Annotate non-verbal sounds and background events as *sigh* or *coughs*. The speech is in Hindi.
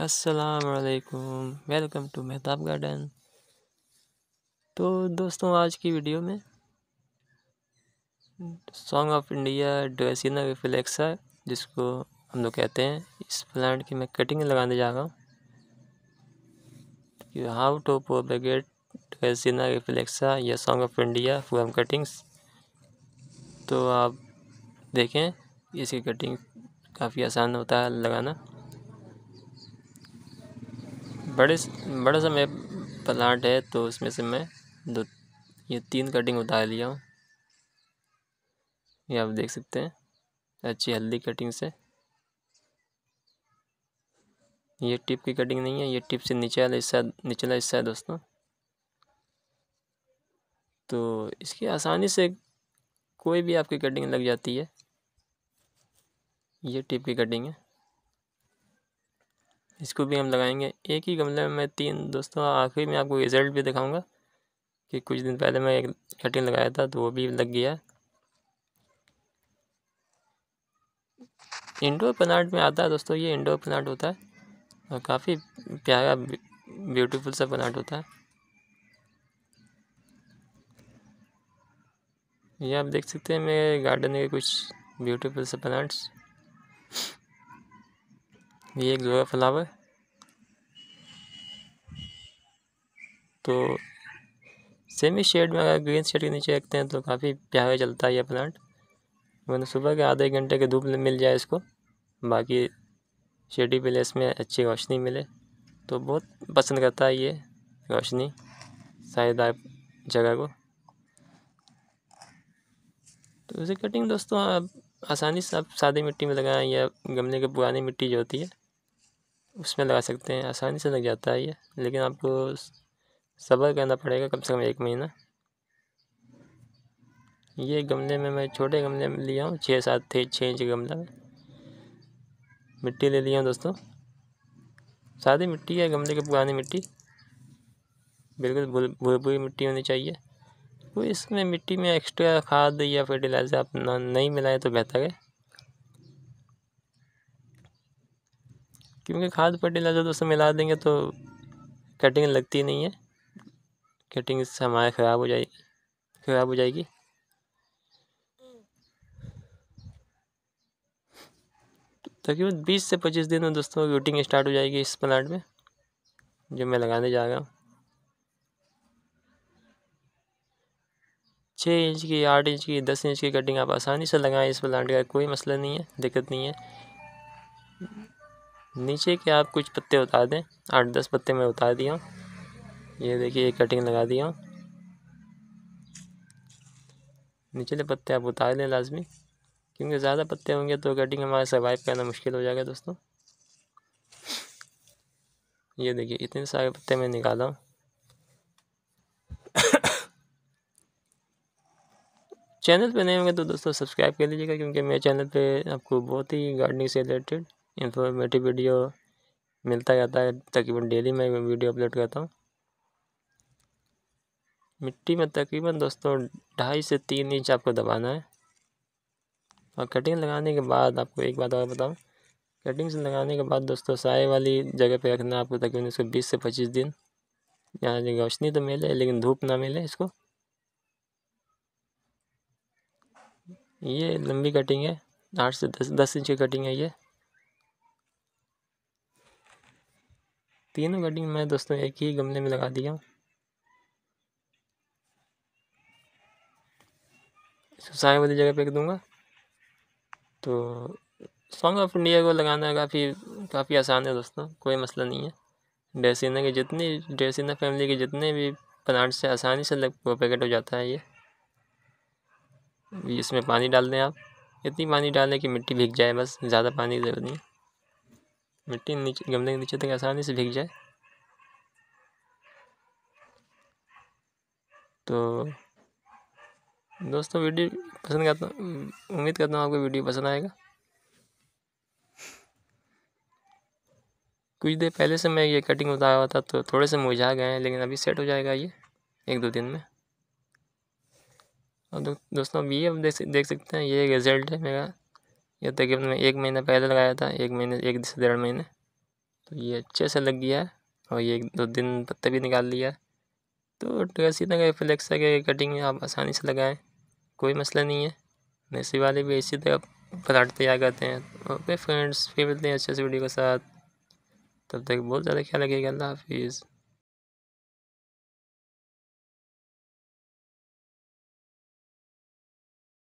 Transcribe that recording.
असलकुम वेलकम टू मेहताब गार्डन तो दोस्तों आज की वीडियो में सॉन्ग ऑफ इंडिया डोसिना विफ्लेक्सा जिसको हम लोग कहते हैं इस प्लांट की मैं कटिंग लगाने जा रहा हूँ हाउ टू प्रोपेगेट डोसिना विफ्लेक्सा या song of India from cuttings तो आप देखें इसकी कटिंग काफ़ी आसान होता है लगाना बड़े बड़ा सा मैं प्लांट है तो उसमें से मैं दो ये तीन कटिंग उतार लिया हूँ ये आप देख सकते हैं अच्छी हल्दी कटिंग से ये टिप की कटिंग नहीं है ये टिप से नीचे वाला हिस्सा निचला हिस्सा है दोस्तों तो इसकी आसानी से कोई भी आपकी कटिंग लग जाती है ये टिप की कटिंग है इसको भी हम लगाएंगे एक ही गमले में तीन दोस्तों आखिरी में आपको रिज़ल्ट भी दिखाऊंगा कि कुछ दिन पहले मैं एक कटिंग लगाया था तो वो भी लग गया इंडोर प्लांट में आता है दोस्तों ये इंडोर प्लांट होता है और काफ़ी प्यारा ब्यूटीफुल सा प्लांट होता है ये आप देख सकते हैं मेरे गार्डन के कुछ ब्यूटीफुल से प्लांट्स ये एक जो है फ्लावर तो सेम ही शेड में अगर ग्रीन शेड के नीचे रखते हैं तो काफ़ी प्यारा चलता है ये प्लांट मैंने मतलब सुबह के आधे घंटे के धूप मिल जाए इसको बाकी शेडी प्लेस में अच्छी रोशनी मिले तो बहुत पसंद करता है ये रोशनी शायद आप जगह को तो इसे कटिंग दोस्तों आप आसानी से आप सादी मिट्टी में लगाएं या गमले की पुरानी मिट्टी जो होती है उसमें लगा सकते हैं आसानी से लग जाता है ये लेकिन आपको सब्र करना पड़ेगा कम से कम एक महीना ये गमले में मैं छोटे गमले में लिया हूँ छः सात थे छः इंच गमला मिट्टी ले लिया हूँ दोस्तों सादी मिट्टी है गमले की पुरानी मिट्टी बिल्कुल भुरभुरी मिट्टी होनी चाहिए तो इसमें मिट्टी में एक्स्ट्रा खाद या फर्टिलाइज़र आप नहीं मिलाएं तो बेहतर है क्योंकि खाद फर्टिलाइज़र तो उसमें मिला देंगे तो कटिंग लगती नहीं है कटिंग से हमारे ख़राब हो जाएगी ख़राब हो जाएगी तकरीबन बीस से पच्चीस दिन में दोस्तों रूटिंग स्टार्ट हो जाएगी इस प्लांट में जो मैं लगाने जा रहा हूँ छः इंच की आठ इंच की दस इंच की कटिंग आप आसानी से लगाएं इस प्लांट का कोई मसला नहीं है दिक्कत नहीं है नीचे के आप कुछ पत्ते उतार दें आठ दस पत्ते मैं उतार दिया ये देखिए कटिंग लगा दिया निचले पत्ते आप उतार लें लाजमी क्योंकि ज़्यादा पत्ते होंगे तो कटिंग हमारा सर्वाइव करना मुश्किल हो जाएगा दोस्तों ये देखिए इतने सारे पत्ते मैं निकाला हूँ *coughs* चैनल पे नए होंगे तो दोस्तों सब्सक्राइब कर लीजिएगा क्योंकि मेरे चैनल पे आपको बहुत ही गार्डनिंग से रिलेटेड इंफॉर्मेटिव वीडियो मिलता जाता है तकरीबन डेली मैं वीडियो अपलोड करता हूँ मिट्टी में तकरीबन दोस्तों ढाई से तीन इंच आपको दबाना है और कटिंग लगाने के बाद आपको एक बात और बताऊँ कटिंग से लगाने के बाद दोस्तों साए वाली जगह पे रखना आपको तकरीबन इसको बीस से पच्चीस दिन यहाँ रोशनी तो मिले लेकिन धूप ना मिले इसको ये लंबी कटिंग है आठ से दस दस इंच की कटिंग है ये तीनों गड्डी मैं दोस्तों एक ही गमले में लगा दिया इसको साय वाली जगह पे रख दूँगा तो सॉन्ग ऑफ इंडिया को लगाना काफ़ी काफ़ी आसान है दोस्तों कोई मसला नहीं है डेसिना के जितने डेसिना फैमिली के जितने भी प्लांट्स से आसानी से लग पैकेट हो जाता है ये इसमें पानी डाल दें आप इतनी पानी डालें कि मिट्टी भीग जाए बस ज़्यादा पानी की ज़रूरत नहीं मिट्टी नीचे गमले के नीचे तक आसानी से भीग जाए तो दोस्तों वीडियो पसंद करता हूँ उम्मीद करता हूँ आपको वीडियो पसंद आएगा कुछ देर पहले से मैं ये कटिंग बताया हुआ था तो थोड़े से मुझा गए हैं लेकिन अभी सेट हो जाएगा ये एक दो दिन में और दो, दोस्तों अब ये अब देख देख सकते हैं ये रिज़ल्ट है मेरा ये तकरीबन तो मैं एक महीना पहले लगाया था एक महीने एक से डेढ़ महीने तो ये अच्छे से लग गया है और ये एक दो दिन पत्ते भी निकाल लिया है तो ड्रेसी तरह है के कटिंग आप आसानी से लगाएं कोई मसला नहीं है देसी वाले भी इसी तरह पराठे तैयार करते हैं ओके फ्रेंड्स फिर मिलते हैं अच्छे से वीडियो के साथ तब तक बहुत ज़्यादा ख्याल रखिएगा अल्लाह हाफिज़